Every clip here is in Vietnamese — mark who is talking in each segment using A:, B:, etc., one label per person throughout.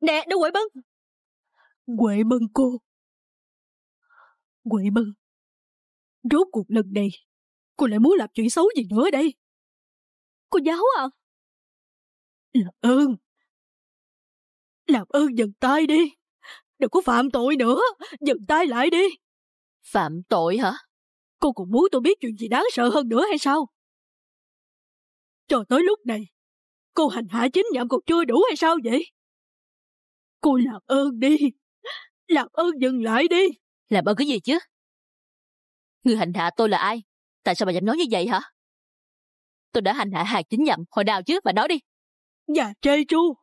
A: Nè, nó quậy bưng. Quậy bưng cô. Quậy bưng. Rốt cuộc lần này, cô lại muốn làm chuyện xấu gì nữa đây? Cô giáo à? Làm ơn. Làm ơn dừng tay đi. Đừng có phạm tội nữa. Dừng tay lại đi. Phạm tội hả? Cô còn muốn tôi biết chuyện gì đáng sợ hơn nữa hay sao? Cho tới lúc này, cô hành hạ chính nhậm còn chưa đủ hay sao vậy? Cô làm ơn đi. Làm ơn dừng lại đi. Làm ơn cái gì chứ? Người hành hạ tôi là ai? Tại sao bà dám nói như vậy hả? Tôi đã hành hạ hà chính nhậm hồi nào chứ? Bà nói đi. Nhà trê chu.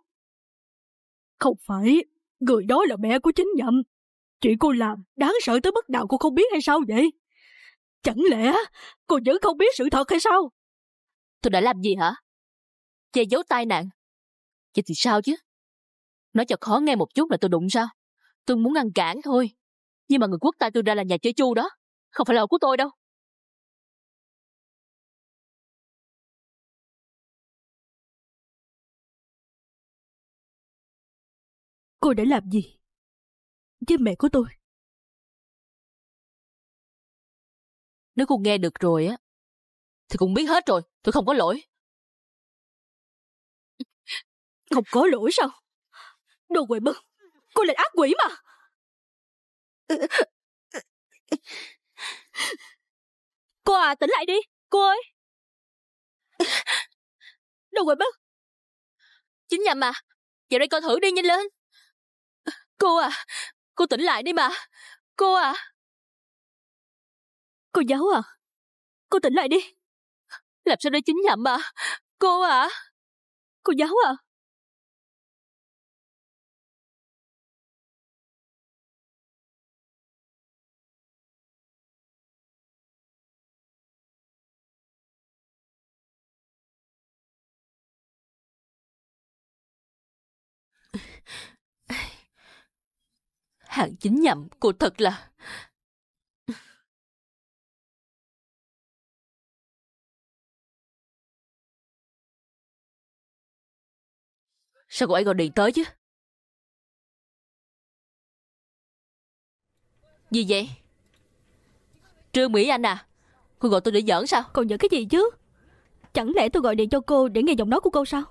A: Không phải. Người đó là mẹ
B: của chính nhậm. Chuyện cô làm đáng sợ tới mức nào cô không biết hay sao vậy? Chẳng lẽ cô vẫn không biết sự thật hay sao? Tôi đã làm gì hả? Che giấu tai nạn. Vậy thì sao chứ? Nói cho khó nghe một chút là tôi đụng ra. Tôi muốn ngăn cản thôi. Nhưng mà người quốc tay tôi ra là nhà chơi chu đó. Không phải là của tôi đâu.
A: Cô đã làm gì? Với mẹ của tôi. Nếu cô nghe được rồi á, thì cũng biết hết rồi. Tôi không có lỗi. Không có lỗi sao? Đồ quỷ bưng, Cô là ác quỷ mà ừ, ừ, ừ. Cô à tỉnh lại đi Cô ơi Đồ quỷ bưng, Chính nhầm mà Dạo đây coi thử đi nhanh lên Cô à Cô tỉnh lại đi mà Cô à Cô giáo à Cô tỉnh lại đi Làm sao đây chính nhầm mà Cô à Cô giáo à hạng chính nhầm, cô thật là... Sao cô ấy gọi điện tới chứ?
B: Gì vậy? Trương Mỹ Anh à? Cô gọi tôi để giỡn sao? Còn giỡn cái gì chứ? Chẳng lẽ tôi gọi điện cho cô để nghe giọng nói của cô sao?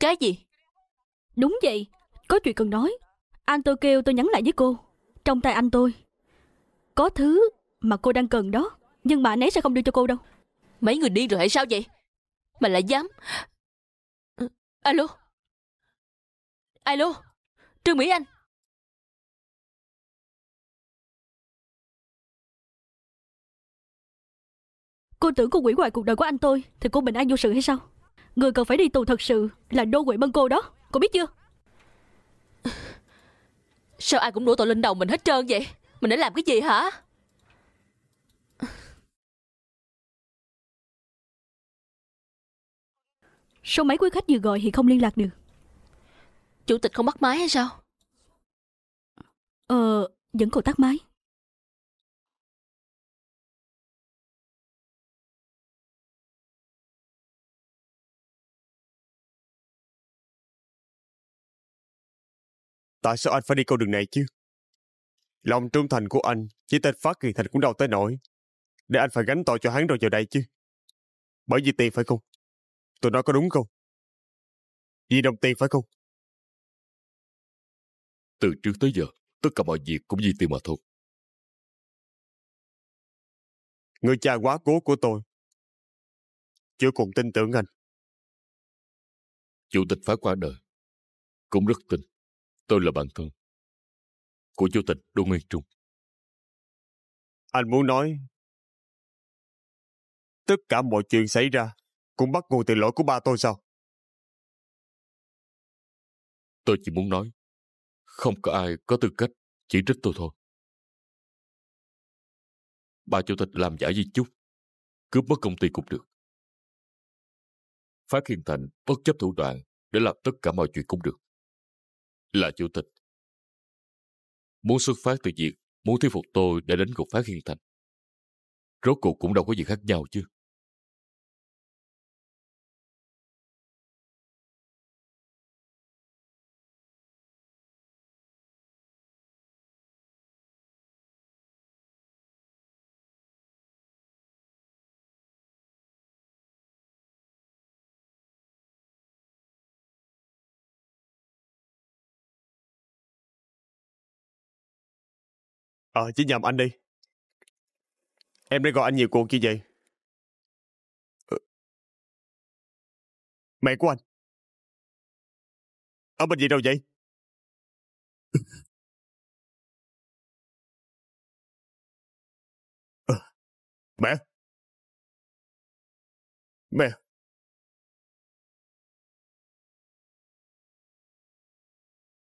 B: Cái gì? Đúng vậy, có chuyện cần nói. Anh tôi kêu tôi nhắn lại với cô. Trong tay anh tôi. Có thứ mà cô đang cần đó, nhưng mà anh ấy sẽ không đưa cho cô đâu. Mấy người đi rồi hay sao vậy? Mà lại dám... Alo? Alo? Trương Mỹ Anh? Cô tưởng cô quỷ hoài cuộc đời của anh tôi Thì cô bình an vô sự hay sao Người cần phải đi tù thật sự Là đô quỷ bân cô đó Cô biết chưa Sao ai cũng đổ tội lên đầu mình hết trơn vậy Mình đã làm cái gì hả
A: Số mấy quý khách vừa gọi thì không liên lạc được Chủ tịch không bắt máy hay sao Ờ vẫn còn tắt máy Tại sao anh phải đi
C: con đường này chứ? Lòng trung thành của anh, chỉ tên phát kỳ thành cũng đâu tới nổi. Để anh phải gánh tội cho hắn rồi vào đây chứ. Bởi vì tiền phải không? tôi nói có đúng không?
A: Vì đồng tiền phải không? Từ trước tới giờ, tất cả mọi việc cũng vì tiền mà thôi. Người cha quá cố của tôi chưa cùng tin tưởng anh. Chủ tịch phải qua đời, cũng rất tin. Tôi là bạn thân của Chủ tịch Đô Nguyên Trung. Anh muốn nói tất cả mọi chuyện xảy ra cũng bắt nguồn từ lỗi của ba tôi sao? Tôi chỉ muốn nói không có ai có tư cách chỉ trích tôi thôi. ba chủ tịch làm giả di chúc cướp mất công ty cũng được. Phát hiện thành bất chấp thủ đoạn để làm tất cả mọi chuyện cũng được là chủ tịch. Muốn xuất phát từ việc muốn thuyết phục tôi để đánh cục phát hiện thành. Rốt cuộc cũng đâu có gì khác nhau chứ. Ờ, chỉ nhầm anh đi. Em đã gọi anh nhiều cuộc như vậy. Ừ. Mẹ của anh. Ở bên gì đâu vậy? Ờ, mẹ! Mẹ!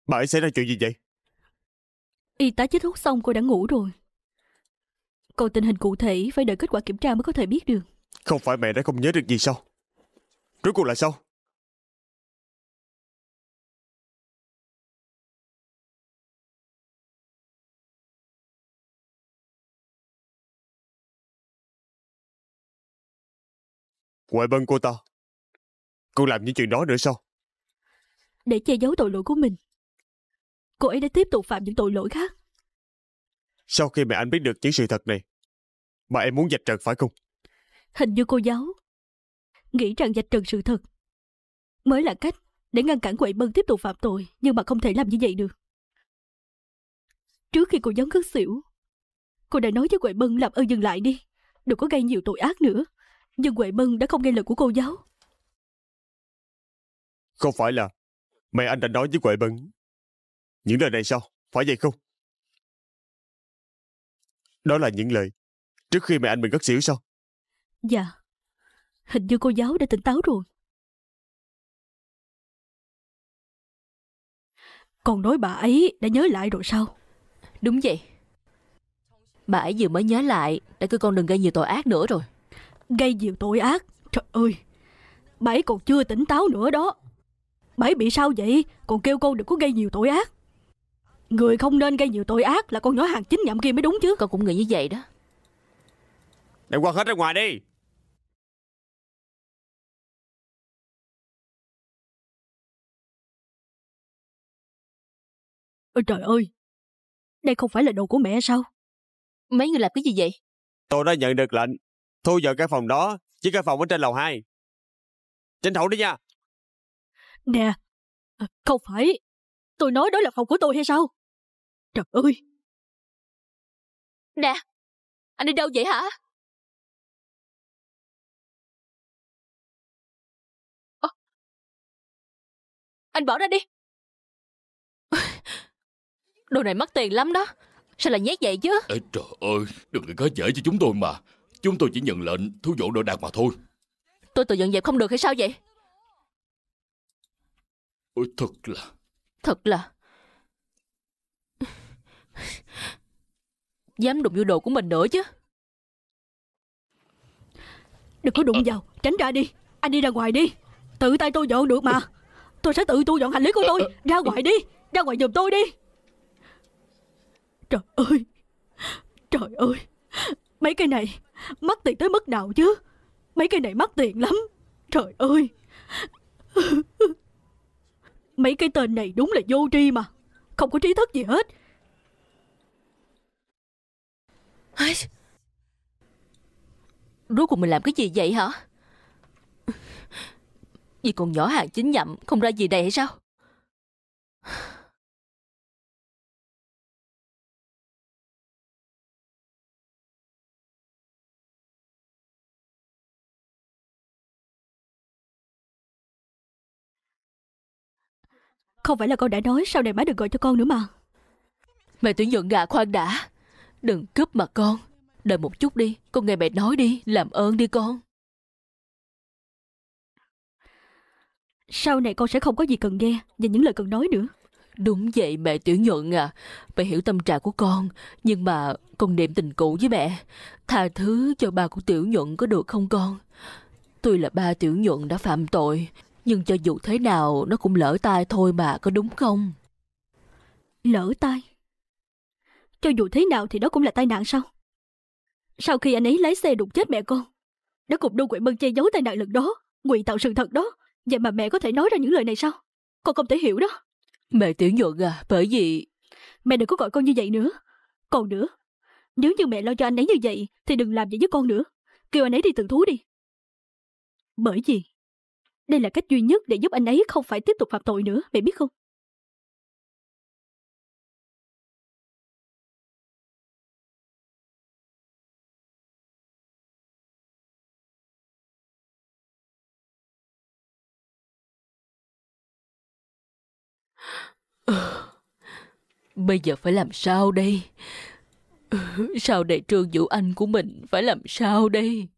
A: Bà ấy xảy ra chuyện gì vậy?
B: Y tá chích thuốc xong cô đã ngủ rồi. Còn tình hình cụ thể phải đợi kết quả kiểm tra mới có thể biết được.
C: Không phải mẹ đã không nhớ được gì sao? Rốt cuộc là sao?
A: Ngoại bân cô ta Cô làm
C: những chuyện đó nữa sao
B: Để che giấu tội lỗi của mình cô ấy đã tiếp tục phạm những tội lỗi khác.
C: Sau khi mẹ anh biết được những sự thật này, bà em muốn dạch trần phải không?
B: Hình như cô giáo nghĩ rằng dạch trần sự thật mới là cách để ngăn cản Quậy Bân tiếp tục phạm tội, nhưng mà không thể làm như vậy được. Trước khi cô giáo ngất xỉu, cô đã nói với Quậy Bân làm ơn dừng lại đi, đừng có gây nhiều tội ác nữa. Nhưng Quậy Bân đã không nghe lời của cô giáo.
C: Không phải là mẹ anh đã nói với quậy Bân những lời này sao?
A: Phải vậy không? Đó là những lời trước khi mẹ anh mình ngất xỉu sao? Dạ. Hình như cô giáo đã tỉnh táo rồi.
B: Còn nói bà ấy đã nhớ lại rồi sao? Đúng vậy. Bà ấy vừa mới nhớ lại đã kêu con đừng gây nhiều tội ác nữa rồi. Gây nhiều tội ác? Trời ơi! Bà ấy còn chưa tỉnh táo nữa đó. Bà ấy bị sao vậy? Còn kêu con đừng có gây nhiều tội ác. Người không nên gây nhiều tội ác Là con nhỏ hàng chính nhậm kia mới đúng chứ Con cũng nghĩ như vậy đó
A: Đem qua hết ra ngoài đi Ôi trời ơi
B: Đây không phải là đồ của mẹ sao Mấy người làm cái gì vậy
A: Tôi đã nhận được lệnh Thu dọn cái phòng đó Chỉ cái phòng ở trên lầu 2 Tranh thủ đi nha Nè Không phải Tôi nói đó là phòng của tôi hay sao Trời ơi! Nè! Anh đi đâu vậy hả? anh bỏ ra đi!
B: Đồ này mất tiền lắm đó Sao lại nhét vậy chứ
C: Ê, Trời ơi Đừng có dễ cho chúng tôi mà Chúng tôi chỉ nhận lệnh thu dọn đồ đạc mà thôi
B: Tôi tự dọn dẹp không được hay sao vậy
C: Ôi thật là
B: Thật là Dám đụng vô đồ của mình nữa chứ Đừng có đụng ờ. vào Tránh ra đi Anh đi ra ngoài đi Tự tay tôi dọn được mà Tôi sẽ tự tôi dọn hành lý của ờ, tôi ờ. Ra ngoài đi Ra ngoài giùm tôi đi Trời ơi Trời ơi Mấy cái này mất tiền tới mức nào chứ Mấy cái này mất tiền lắm Trời ơi Mấy cái tên này đúng là vô tri mà Không có trí thức gì hết Rốt cuộc mình làm cái gì vậy hả Vì còn nhỏ hàng chính nhậm Không ra gì đầy hay sao Không phải là con đã nói Sau này má được gọi cho con nữa mà Mẹ tuyển giận gà khoan đã Đừng cướp mà con Đợi một chút đi Con nghe mẹ nói đi Làm ơn đi con Sau này con sẽ không có gì cần nghe Và những lời cần nói nữa Đúng vậy mẹ Tiểu Nhuận à Mẹ hiểu tâm trạng của con Nhưng mà con niệm tình cũ với mẹ Tha thứ cho ba của Tiểu Nhuận có được không con Tuy là ba Tiểu Nhuận đã phạm tội Nhưng cho dù thế nào Nó cũng lỡ tai thôi mà có đúng không Lỡ tai cho dù thế nào thì đó cũng là tai nạn sao Sau khi anh ấy lái xe đụng chết mẹ con Đã cùng Đô Quệ Mân che giấu tai nạn lần đó ngụy tạo sự thật đó Vậy mà mẹ có thể nói ra những lời này sao Con không thể hiểu đó Mẹ tiểu nhuận à bởi vì Mẹ đừng có gọi con như vậy nữa Còn nữa Nếu như mẹ lo cho anh ấy như vậy Thì đừng làm vậy với con nữa Kêu anh ấy đi tự thú đi Bởi vì Đây là cách duy nhất
A: để giúp anh ấy không phải tiếp tục phạm tội nữa Mẹ biết không
B: Bây giờ phải làm sao đây? Sao để Trương Vũ Anh của mình phải làm sao đây?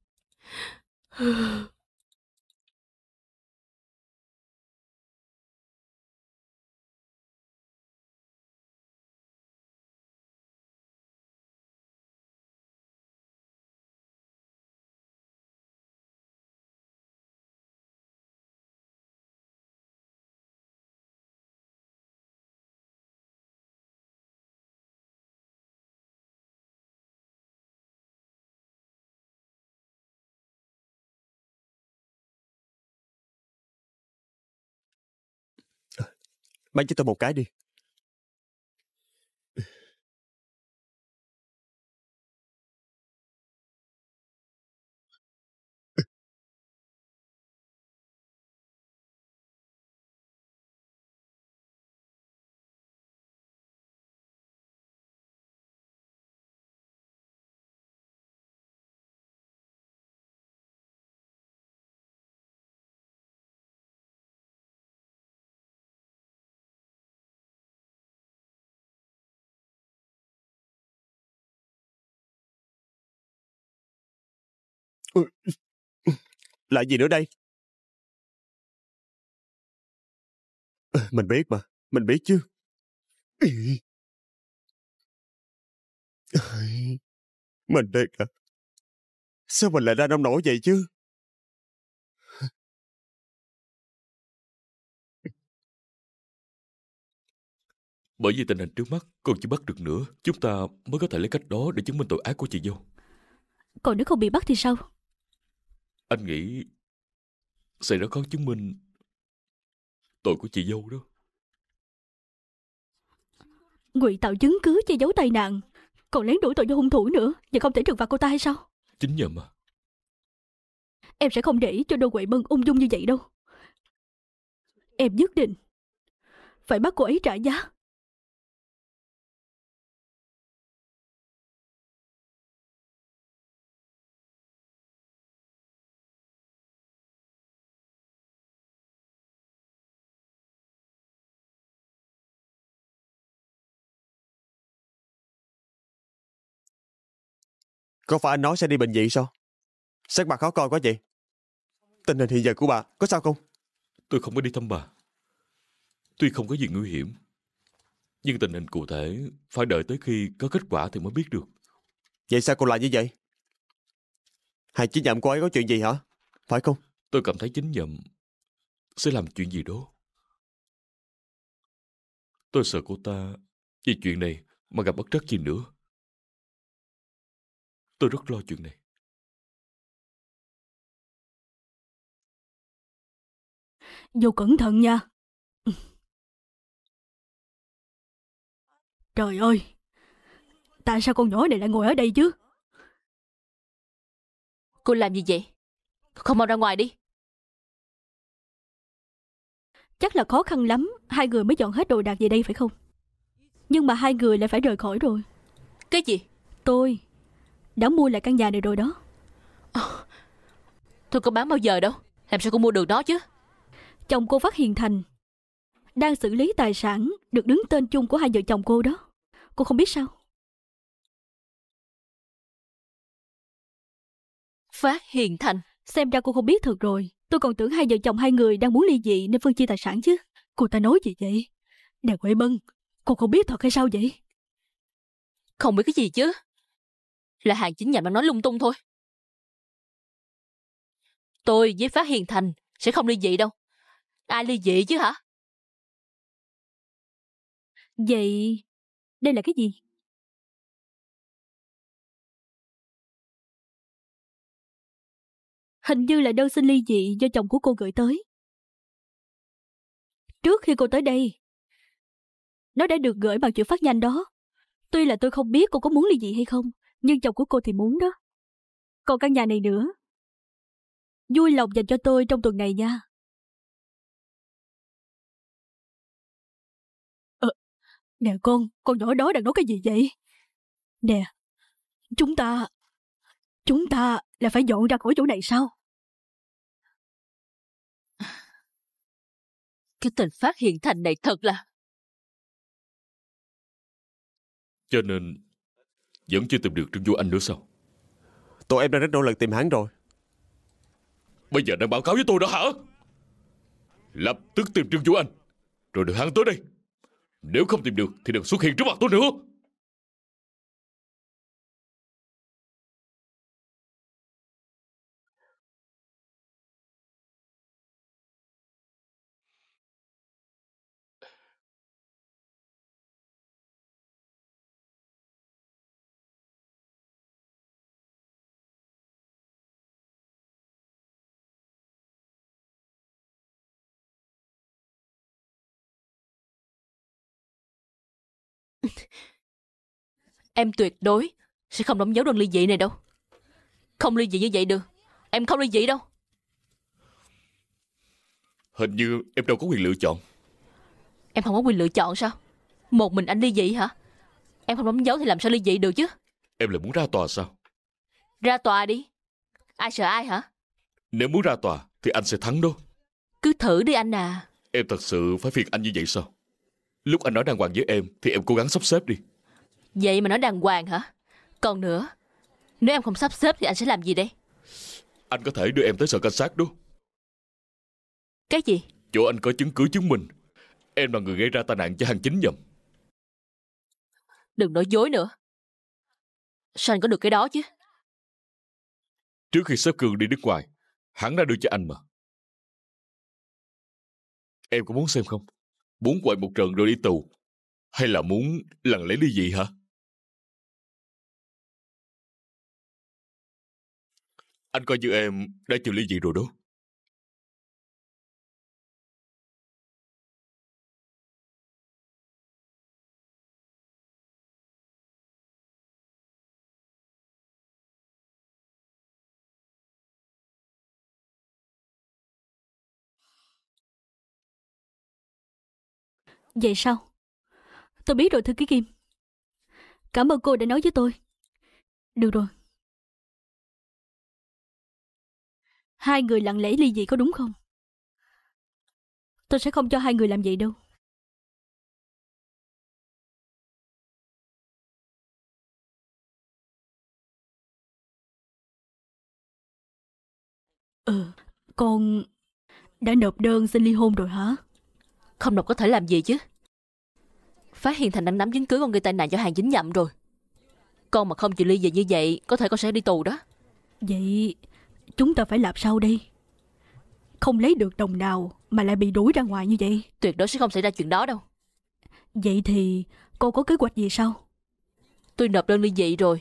A: Bạn cho tôi một cái đi Ừ, ừ, ừ. Lại gì nữa đây? Ờ, mình biết mà, mình biết chứ. Mình đây à? Sao mình lại ra nông nổi vậy chứ?
C: Bởi vì tình hình trước mắt còn chưa bắt được nữa Chúng ta mới có thể lấy cách đó để chứng minh tội ác của chị dâu
B: Còn nếu không bị bắt thì sao
C: anh nghĩ sẽ đã có chứng minh tội của chị dâu đó.
B: Ngụy tạo chứng cứ che giấu tai nạn, còn lén đuổi tội cho hung thủ nữa, và không thể trừng phạt cô ta hay sao? Chính nhờ mà. Em sẽ không để cho Đô quậy Mân ung dung như vậy đâu.
A: Em nhất định phải bắt cô ấy trả giá. Có phải anh nói sẽ đi bệnh viện sao?
C: Sắc mặt khó coi quá vậy. Tình hình hiện giờ của bà có sao không? Tôi không có đi thăm bà. Tuy không có gì nguy hiểm, nhưng tình hình cụ thể phải đợi tới khi có kết quả thì mới biết được. Vậy sao cô lại như vậy? Hai chính nhậm cô ấy có chuyện gì hả? Phải không? Tôi cảm thấy chính nhậm sẽ làm chuyện gì đó. Tôi sợ cô ta vì chuyện
A: này mà gặp bất trắc gì nữa. Tôi rất lo chuyện này. Vô cẩn thận nha. Trời ơi! Tại sao con nhỏ này lại ngồi ở đây chứ?
B: Cô làm gì vậy? Không mau ra ngoài đi. Chắc là khó khăn lắm, hai người mới dọn hết đồ đạc về đây phải không? Nhưng mà hai người lại phải rời khỏi rồi. Cái gì? Tôi đã mua lại căn nhà này rồi đó ờ. Tôi có bán bao giờ đâu Làm sao cô mua được đó chứ Chồng cô phát hiện thành Đang xử lý tài sản Được đứng tên chung của hai vợ chồng cô đó Cô không biết sao Phát hiện thành Xem ra cô không biết thật rồi Tôi còn tưởng hai vợ chồng hai người đang muốn ly dị Nên phân chia tài sản chứ Cô ta nói gì vậy Nè Huệ Mân Cô không biết thật hay sao vậy Không biết cái gì chứ là hàng chính nhà mà nói lung tung thôi.
A: Tôi với Phát Hiền Thành sẽ không ly dị đâu. Ai ly dị chứ hả? Vậy đây là cái gì? Hình như là đơn xin ly dị do chồng của cô gửi tới.
B: Trước khi cô tới đây, nó đã được gửi bằng chữ phát nhanh đó. Tuy là tôi không biết cô có muốn ly dị hay không, nhưng chồng của cô thì muốn đó. Còn căn nhà này nữa. Vui lòng dành cho tôi trong tuần này nha.
A: Ờ, nè con, con nhỏ đó đang nói cái gì vậy? Nè, chúng ta... Chúng ta là phải dọn ra khỏi chỗ này sao? Cái tình phát hiện thành này thật là...
C: Cho nên vẫn chưa tìm được Trương Vũ Anh nữa sao Tụi em đã rất nỗ lực tìm hắn rồi Bây giờ đang báo cáo với tôi đó hả Lập tức tìm Trương Vũ Anh Rồi đưa hắn tới đây Nếu không tìm được thì đừng xuất hiện trước mặt tôi
A: nữa
B: em tuyệt đối sẽ không đóng dấu đơn ly dị này đâu. Không ly dị như vậy được. Em không ly dị đâu.
C: Hình như em đâu có quyền lựa chọn.
B: Em không có quyền lựa chọn sao? Một mình anh ly dị hả? Em không đóng dấu thì làm sao ly dị được chứ?
C: Em lại muốn ra tòa sao?
B: Ra tòa đi. Ai sợ ai hả?
C: Nếu muốn ra tòa thì anh sẽ thắng đâu.
B: Cứ thử đi anh à.
C: Em thật sự phải phiền anh như vậy sao? Lúc anh nói đàng hoàng với em Thì em cố gắng sắp xếp đi
B: Vậy mà nói đàng hoàng hả Còn nữa Nếu em không sắp xếp thì anh sẽ làm gì đây
C: Anh có thể đưa em tới sở cảnh sát đó Cái gì Chỗ anh có chứng cứ chứng minh Em là người gây ra tai nạn cho hàng chính nhầm
B: Đừng nói dối nữa Sao anh có được cái đó chứ
C: Trước khi sếp Cường đi nước ngoài Hắn đã đưa cho anh mà Em có muốn xem không muốn quậy một trận rồi đi tù, hay là muốn lần lấy
A: ly gì hả? Anh coi như em đã chịu ly gì rồi đó. Vậy sao? Tôi biết rồi thư ký Kim. Cảm ơn cô đã nói với tôi. Được rồi. Hai người lặng lẽ ly dị có đúng không? Tôi sẽ không cho hai người làm vậy đâu.
B: ờ con đã nộp đơn xin ly hôn rồi hả? Không độc có thể làm gì chứ Phát hiện Thành đang nắm chứng cứ con người tai nạn cho hàng dính nhậm rồi Con mà không chịu ly về như vậy Có thể con sẽ đi tù đó Vậy chúng ta phải làm sao đây Không lấy được đồng nào Mà lại bị đuổi ra ngoài như vậy Tuyệt đối sẽ không xảy ra chuyện đó đâu Vậy thì cô có kế hoạch gì sao Tôi nộp đơn ly dị rồi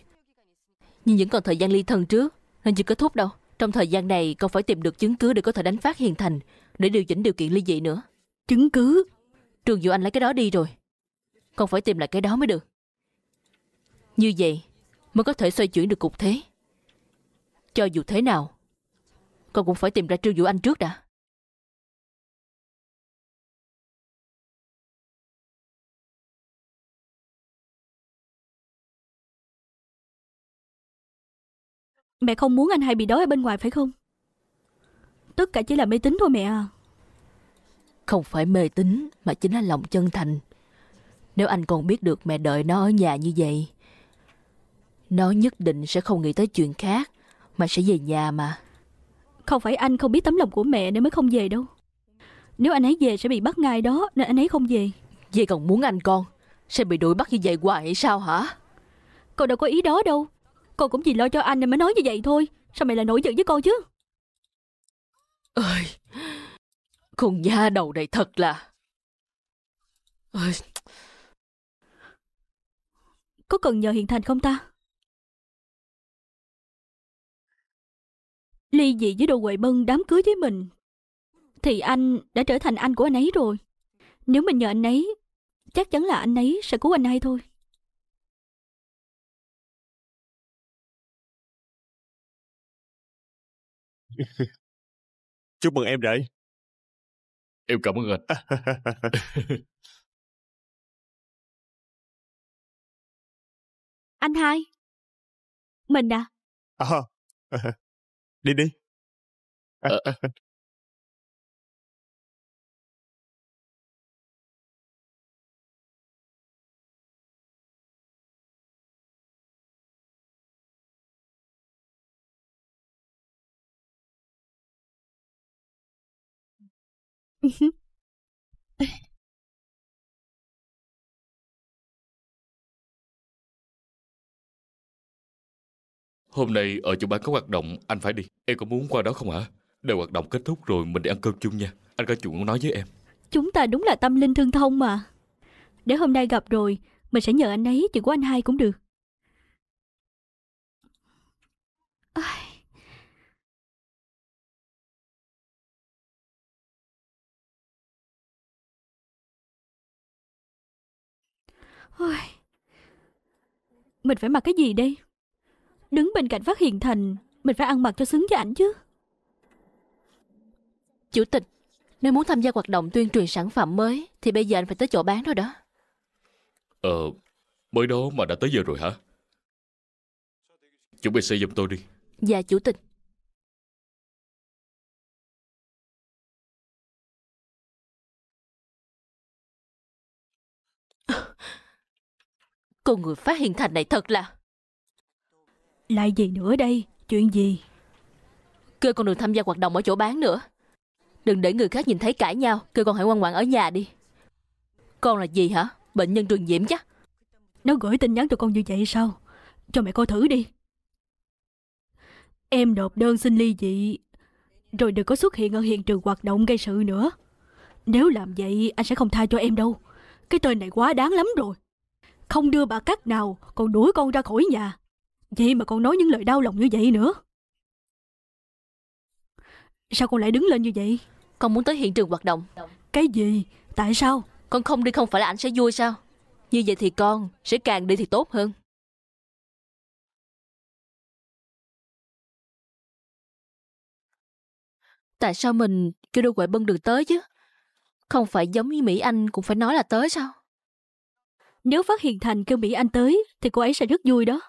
B: Nhưng vẫn còn thời gian ly thân trước Nên chưa kết thúc đâu Trong thời gian này con phải tìm được chứng cứ để có thể đánh phát Hiền Thành Để điều chỉnh điều kiện ly dị nữa chứng cứ trường Vũ Anh lấy cái đó đi rồi còn phải tìm lại cái đó mới được Như vậy Mới có thể xoay chuyển được cục thế Cho dù thế nào Con cũng phải tìm ra Trương Vũ Anh trước đã Mẹ không muốn anh hai bị đói ở bên ngoài phải không? Tất cả chỉ là mê tín thôi mẹ à không phải mê tín mà chính là lòng chân thành. Nếu anh còn biết được mẹ đợi nó ở nhà như vậy, nó nhất định sẽ không nghĩ tới chuyện khác mà sẽ về nhà mà. Không phải anh không biết tấm lòng của mẹ nên mới không về đâu. Nếu anh ấy về sẽ bị bắt ngay đó nên anh ấy không về. Vậy còn muốn anh con sẽ bị đuổi bắt như vậy hoài hay sao hả? Con đâu có ý đó đâu. Con cũng vì lo cho anh nên mới nói như vậy thôi. Sao mày lại nổi giận với con chứ? Ơi, con da đầu này thật là...
A: Có cần nhờ hiện Thành không ta?
B: Ly dị với đồ Huệ Bân đám cưới với mình Thì anh đã trở thành anh của anh ấy rồi Nếu mình nhờ anh ấy Chắc chắn là anh ấy sẽ cứu anh hay thôi
A: Chúc mừng em đấy Em cảm ơn anh. anh hai. Mình à? À. Đi đi. À,
C: Hôm nay ở chỗ bán có hoạt động, anh phải đi. Em có muốn qua đó không ạ? Đợi hoạt động kết thúc rồi mình đi ăn cơm chung nha. Anh có chuyện muốn nói với em.
B: Chúng ta đúng là tâm linh thương thông mà. Để hôm nay gặp rồi, mình sẽ nhờ anh ấy chuyện của anh hai cũng được. Ôi, mình phải mặc cái gì đây? Đứng bên cạnh phát hiện thành, mình phải ăn mặc cho xứng với ảnh chứ. Chủ tịch, nếu muốn tham gia hoạt động tuyên truyền sản phẩm mới thì bây giờ anh phải tới chỗ bán rồi đó.
C: Ờ, mới đó mà đã tới giờ rồi hả? Chuẩn bị xe giùm tôi đi.
B: Dạ, chủ tịch. Cô người phát hiện thành này thật là Lại gì nữa đây Chuyện gì Kêu con đừng tham gia hoạt động ở chỗ bán nữa Đừng để người khác nhìn thấy cãi nhau Kêu con hãy ngoan ngoãn ở nhà đi Con là gì hả Bệnh nhân truyền nhiễm chắc Nó gửi tin nhắn cho con như vậy sao Cho mẹ coi thử đi Em nộp đơn xin ly dị Rồi đừng có xuất hiện ở hiện trường hoạt động gây sự nữa Nếu làm vậy anh sẽ không tha cho em đâu Cái tên này quá đáng lắm rồi không đưa bà cách nào còn đuổi con ra khỏi nhà vậy mà con nói những lời đau lòng như vậy nữa sao con lại đứng lên như vậy con muốn tới hiện trường hoạt động cái gì tại sao con không đi không phải là anh sẽ vui sao như vậy thì con sẽ càng
A: đi thì tốt hơn
B: tại sao mình kêu đôi quậy bân được tới chứ không phải giống như mỹ anh cũng phải nói là tới sao nếu phát hiện Thành kêu Mỹ Anh tới thì cô ấy sẽ rất vui đó.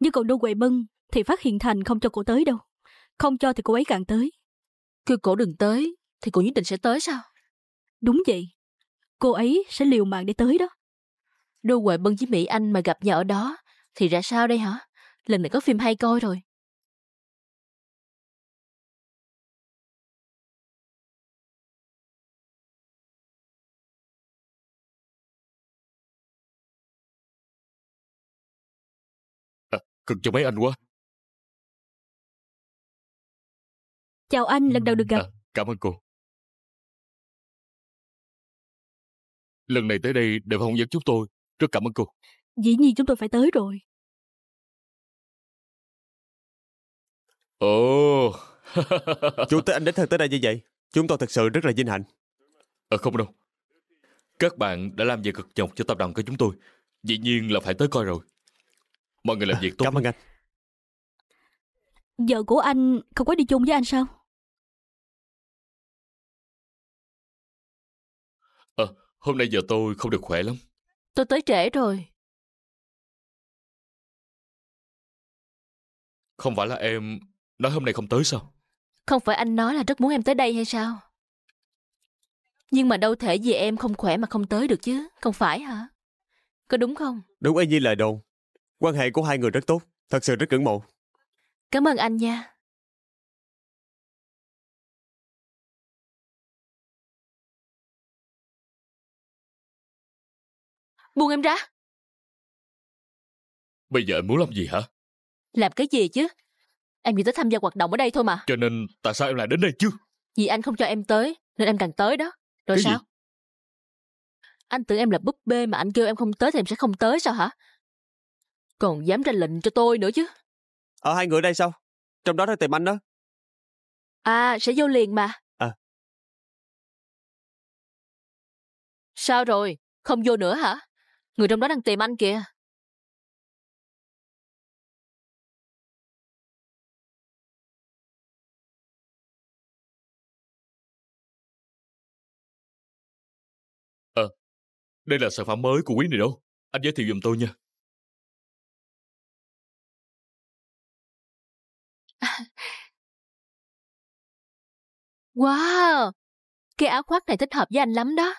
B: Nhưng còn Đô Huệ Mân thì phát hiện Thành không cho cô tới đâu. Không cho thì cô ấy càng tới. Kêu cổ đừng tới thì cô nhất định sẽ tới sao? Đúng vậy. Cô ấy sẽ liều mạng để tới đó. Đô Huệ Mân với Mỹ Anh mà gặp nhau ở đó thì ra sao đây hả? Lần này có phim hay coi rồi.
A: Cực cho mấy anh quá. Chào anh, lần đầu được gặp. À, cảm ơn cô. Lần này tới đây đều phỏng vấn chúng tôi. Rất cảm ơn cô. Dĩ nhiên chúng tôi phải tới rồi.
C: Ồ. Chủ tịch anh đến thật tới đây như vậy. Chúng tôi thật sự rất là vinh hạnh. Ờ à, không đâu. Các bạn đã làm việc cực nhọc cho tập đoàn của chúng tôi. Dĩ nhiên là phải tới coi rồi. Mọi người làm việc tốt. Cảm ơn anh.
B: Vợ của
A: anh không có đi chung với anh sao? à, hôm nay vợ tôi không được khỏe lắm. Tôi tới trễ rồi. Không phải là em
C: nói hôm nay không tới sao?
B: Không phải anh nói là rất muốn em tới đây hay sao? Nhưng mà đâu thể vì em không khỏe mà không tới được chứ, không phải hả? Có đúng không?
C: Đúng ấy như lời đồn. Quan hệ của hai người rất tốt, thật sự rất ngưỡng mộ.
B: Cảm ơn anh nha.
A: Buông em ra.
C: Bây giờ em muốn làm gì hả?
B: Làm cái gì chứ? Em chỉ tới tham gia hoạt động ở đây thôi mà.
C: Cho nên tại sao em lại đến đây chứ?
B: Vì anh không cho em tới, nên em càng tới đó. Rồi cái sao? Gì? Anh tưởng em là búp bê mà anh kêu em không tới thì em sẽ không tới sao hả? Còn dám ra lệnh cho tôi nữa chứ.
A: Ở ờ, hai người đây sao? Trong đó đang tìm anh đó. À, sẽ vô liền mà. À. Sao rồi? Không vô nữa hả? Người trong đó đang tìm anh kìa. Ờ, đây là sản phẩm mới của quý này đâu. Anh giới thiệu giùm tôi nha. Wow, cái áo khoác này thích hợp với anh lắm đó.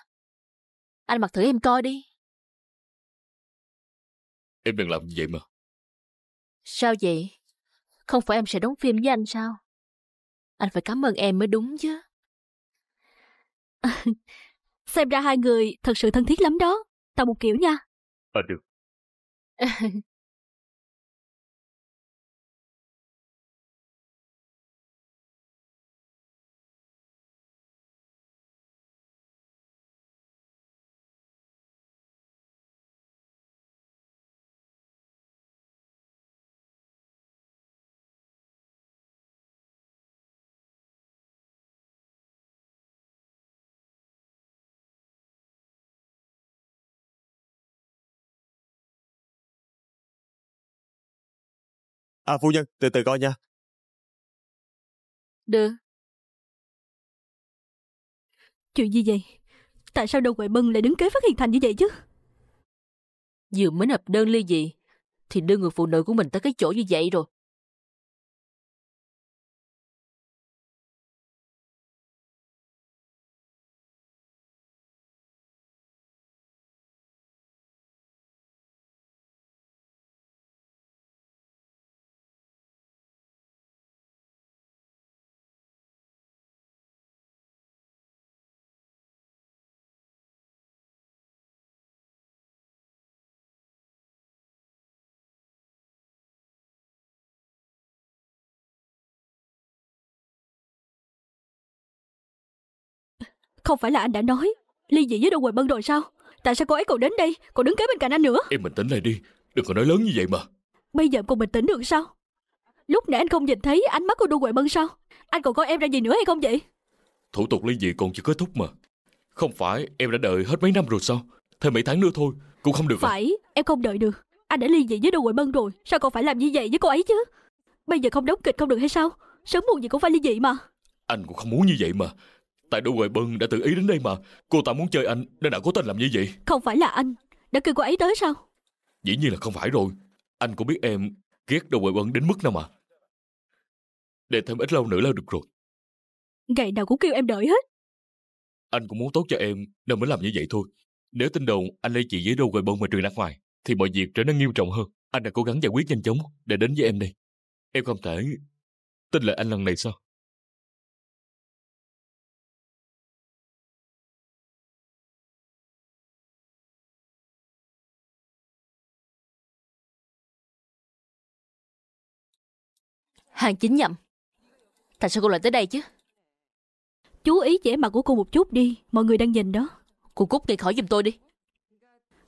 A: Anh mặc thử em coi đi. Em đừng làm như vậy mà. Sao vậy? Không phải em sẽ đóng phim với anh sao? Anh phải cảm ơn em mới đúng chứ. Xem ra hai người thật sự thân thiết lắm đó. Tao một kiểu nha. À được. À phu nhân, từ từ coi nha. Được. Chuyện gì vậy?
B: Tại sao đồ quậy bân lại đứng kế phát hiện thành như vậy chứ? Vừa mới nộp đơn ly dị, thì đưa người phụ nữ của mình tới cái chỗ như vậy rồi. Không phải là anh đã nói Ly dị với Đỗ Huỳnh Bân rồi sao Tại sao cô ấy còn đến đây Còn đứng kế bên cạnh anh nữa
C: Em bình tĩnh lại đi Đừng có nói lớn như vậy mà
B: Bây giờ em còn bình tĩnh được sao Lúc nãy anh không nhìn thấy ánh mắt của Đỗ Huệ Bân sao Anh còn coi em ra gì nữa hay không vậy
C: Thủ tục ly dị còn chưa kết thúc mà Không phải em đã đợi hết mấy năm rồi sao Thêm mấy tháng nữa thôi Cũng không được à? Phải
B: à? em không đợi được Anh đã ly dị với Đỗ Huệ Bân rồi Sao còn phải làm như vậy với cô ấy chứ Bây giờ không đóng kịch không được hay sao Sớm muộn gì cũng phải ly dị mà
C: Anh cũng không muốn như vậy mà Tại đôi ngoài bưng đã tự ý đến đây mà Cô ta muốn chơi anh nên đã cố tình làm như vậy
B: Không phải là anh Đã kêu cô ấy tới sao
C: Dĩ nhiên là không phải rồi Anh cũng biết em ghét đồ ngoài bưng đến mức nào mà Để thêm ít lâu nữa là được rồi
B: Ngày nào cũng kêu em đợi hết
C: Anh cũng muốn tốt cho em nên mới làm như vậy thôi Nếu tin đồn anh lấy chị với đồ ngoài bưng mà truyền ra ngoài Thì mọi việc trở nên nghiêm trọng hơn Anh đã cố gắng giải quyết nhanh chóng để đến với em đây Em không thể
A: tin lời anh lần này sao Hàng chính nhầm
B: Tại sao cô lại tới đây chứ Chú ý vẻ mặt của cô một chút đi Mọi người đang nhìn đó Cô cút ngay khỏi giùm tôi đi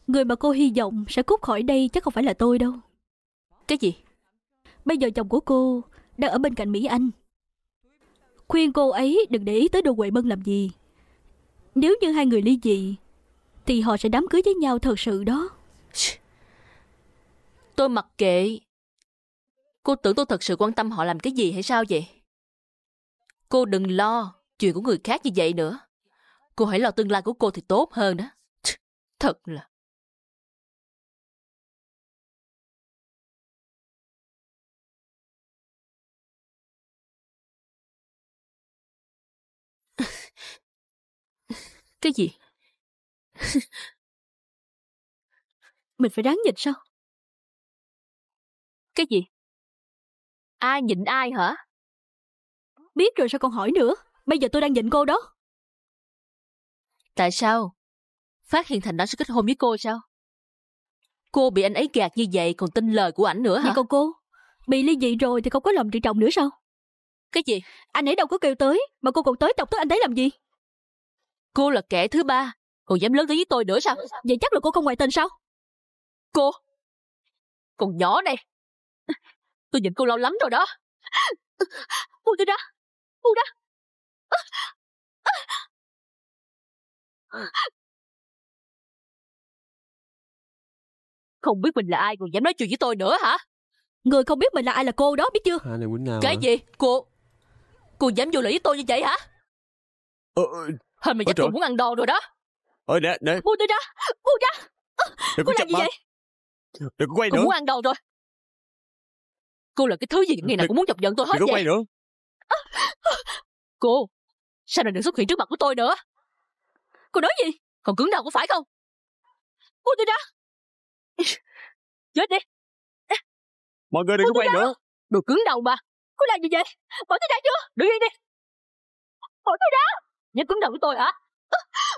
B: Người mà cô hy vọng sẽ cút khỏi đây chắc không phải là tôi đâu Cái gì Bây giờ chồng của cô đang ở bên cạnh Mỹ Anh Khuyên cô ấy đừng để ý tới đồ Huệ Mân làm gì Nếu như hai người ly dị Thì họ sẽ đám cưới với nhau thật sự đó Tôi mặc kệ Cô tưởng tôi thật sự quan tâm họ làm cái gì hay sao vậy? Cô đừng lo chuyện của người khác như vậy nữa. Cô hãy lo
A: tương lai của cô thì tốt hơn đó. Thật là... Cái gì? Mình phải ráng nhịn sao? Cái gì? Ai nhịn ai hả? Biết rồi sao còn hỏi nữa? Bây giờ tôi đang nhịn cô đó.
B: Tại sao? Phát hiện Thành đã sẽ kết hôn với cô sao? Cô bị anh ấy gạt như vậy còn tin lời của ảnh nữa hả? Vậy còn cô? Bị ly dị rồi thì không có lòng trị trọng nữa sao? Cái gì? Anh ấy đâu có kêu tới, mà cô còn tới tộc tới anh ấy làm gì? Cô là kẻ thứ ba, còn dám lớn tới với tôi nữa sao? Vậy chắc là cô không ngoại tình sao? Cô?
A: Còn nhỏ này, Tôi nhìn cô lâu lắm rồi đó. Buông tôi ra. Buông ra. Không biết mình là
B: ai còn dám nói chuyện với tôi nữa hả? Người không biết mình là ai là cô đó biết chưa?
C: À, nào Cái hả?
B: gì? Cô... Cô dám vô lại với tôi như vậy hả? Ờ, Hình mày chắc tôi muốn ăn đòn rồi đó. Ôi nè, nè. Buông tôi ra. Buông ra.
A: Đừng cô làm gì mà. vậy? Đừng có quay Còn nữa. muốn ăn đòn rồi. Cô là cái thứ gì những ngày nào cũng muốn chọc giận tôi hết Đừng có quay nữa Cô Sao lại đừng xuất hiện trước mặt của tôi nữa Cô nói gì Còn cứng đầu có phải không cô tôi ra Chết đi Mọi người đừng có quay nữa đâu. Đồ cứng đầu mà Cô làm gì vậy Bỏ tôi ra chưa Đứng yên đi Bỏ tôi ra Nhớ cứng đầu của tôi hả